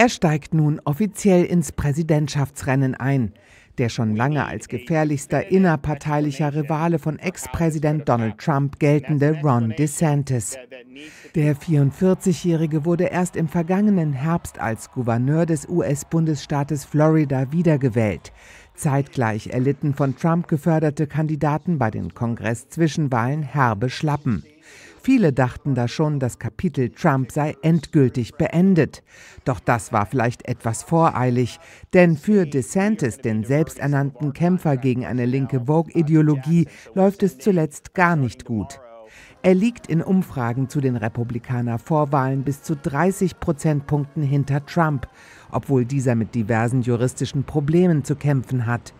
Er steigt nun offiziell ins Präsidentschaftsrennen ein. Der schon lange als gefährlichster innerparteilicher Rivale von Ex-Präsident Donald Trump geltende Ron DeSantis. Der 44-Jährige wurde erst im vergangenen Herbst als Gouverneur des US-Bundesstaates Florida wiedergewählt. Zeitgleich erlitten von Trump geförderte Kandidaten bei den Kongress-Zwischenwahlen herbe Schlappen. Viele dachten da schon, das Kapitel Trump sei endgültig beendet. Doch das war vielleicht etwas voreilig, denn für DeSantis, den selbsternannten Kämpfer gegen eine linke Vogue-Ideologie, läuft es zuletzt gar nicht gut. Er liegt in Umfragen zu den Republikaner-Vorwahlen bis zu 30 Prozentpunkten hinter Trump, obwohl dieser mit diversen juristischen Problemen zu kämpfen hat.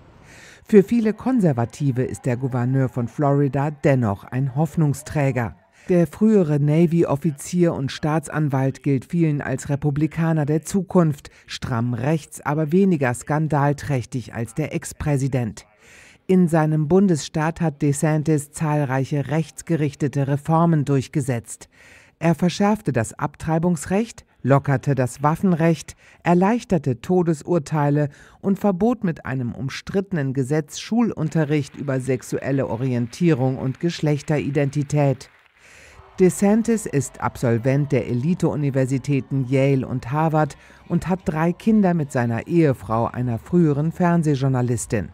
Für viele Konservative ist der Gouverneur von Florida dennoch ein Hoffnungsträger. Der frühere Navy-Offizier und Staatsanwalt gilt vielen als Republikaner der Zukunft, stramm rechts, aber weniger skandalträchtig als der Ex-Präsident. In seinem Bundesstaat hat DeSantis zahlreiche rechtsgerichtete Reformen durchgesetzt. Er verschärfte das Abtreibungsrecht, lockerte das Waffenrecht, erleichterte Todesurteile und verbot mit einem umstrittenen Gesetz Schulunterricht über sexuelle Orientierung und Geschlechteridentität. DeSantis ist Absolvent der Elite-Universitäten Yale und Harvard und hat drei Kinder mit seiner Ehefrau, einer früheren Fernsehjournalistin.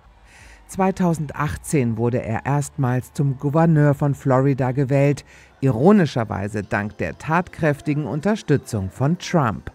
2018 wurde er erstmals zum Gouverneur von Florida gewählt, ironischerweise dank der tatkräftigen Unterstützung von Trump.